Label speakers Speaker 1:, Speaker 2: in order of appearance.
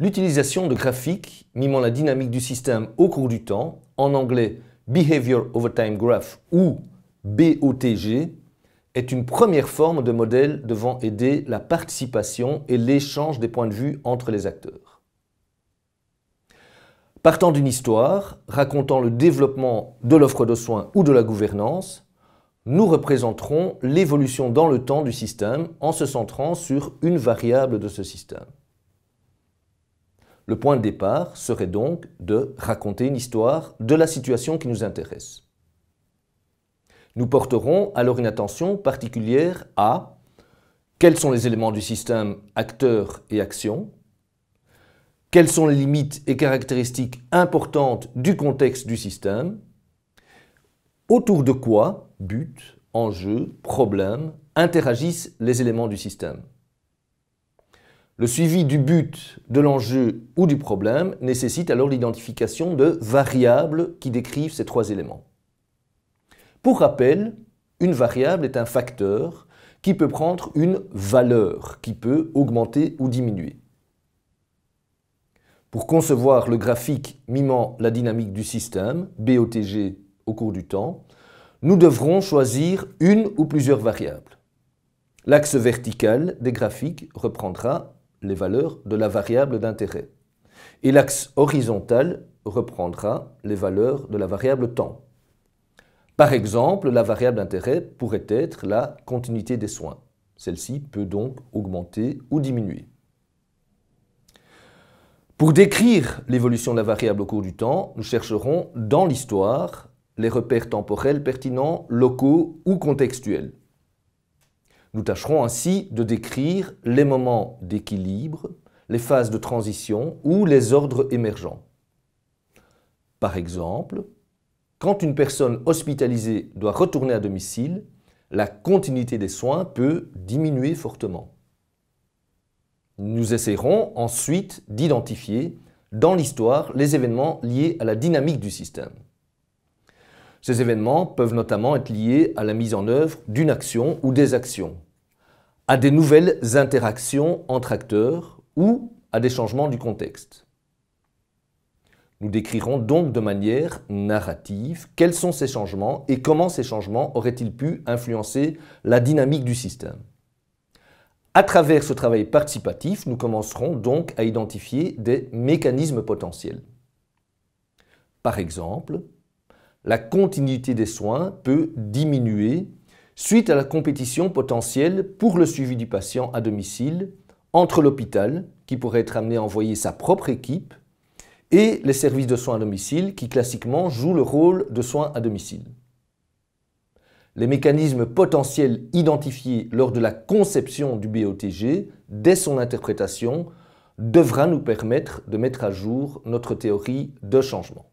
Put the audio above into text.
Speaker 1: L'utilisation de graphiques mimant la dynamique du système au cours du temps, en anglais Behavior Over Time Graph ou BOTG, est une première forme de modèle devant aider la participation et l'échange des points de vue entre les acteurs. Partant d'une histoire racontant le développement de l'offre de soins ou de la gouvernance, nous représenterons l'évolution dans le temps du système en se centrant sur une variable de ce système. Le point de départ serait donc de raconter une histoire de la situation qui nous intéresse. Nous porterons alors une attention particulière à quels sont les éléments du système acteurs et actions, quelles sont les limites et caractéristiques importantes du contexte du système, autour de quoi but, enjeu, problème interagissent les éléments du système. Le suivi du but, de l'enjeu ou du problème nécessite alors l'identification de variables qui décrivent ces trois éléments. Pour rappel, une variable est un facteur qui peut prendre une valeur, qui peut augmenter ou diminuer. Pour concevoir le graphique mimant la dynamique du système, BOTG au cours du temps, nous devrons choisir une ou plusieurs variables. L'axe vertical des graphiques reprendra les valeurs de la variable d'intérêt. Et l'axe horizontal reprendra les valeurs de la variable temps. Par exemple, la variable d'intérêt pourrait être la continuité des soins. Celle-ci peut donc augmenter ou diminuer. Pour décrire l'évolution de la variable au cours du temps, nous chercherons dans l'histoire les repères temporels pertinents, locaux ou contextuels. Nous tâcherons ainsi de décrire les moments d'équilibre, les phases de transition ou les ordres émergents. Par exemple, quand une personne hospitalisée doit retourner à domicile, la continuité des soins peut diminuer fortement. Nous essaierons ensuite d'identifier dans l'histoire les événements liés à la dynamique du système. Ces événements peuvent notamment être liés à la mise en œuvre d'une action ou des actions, à des nouvelles interactions entre acteurs ou à des changements du contexte. Nous décrirons donc de manière narrative quels sont ces changements et comment ces changements auraient-ils pu influencer la dynamique du système. À travers ce travail participatif, nous commencerons donc à identifier des mécanismes potentiels. Par exemple, la continuité des soins peut diminuer suite à la compétition potentielle pour le suivi du patient à domicile entre l'hôpital, qui pourrait être amené à envoyer sa propre équipe, et les services de soins à domicile, qui classiquement jouent le rôle de soins à domicile. Les mécanismes potentiels identifiés lors de la conception du BOTG, dès son interprétation, devra nous permettre de mettre à jour notre théorie de changement.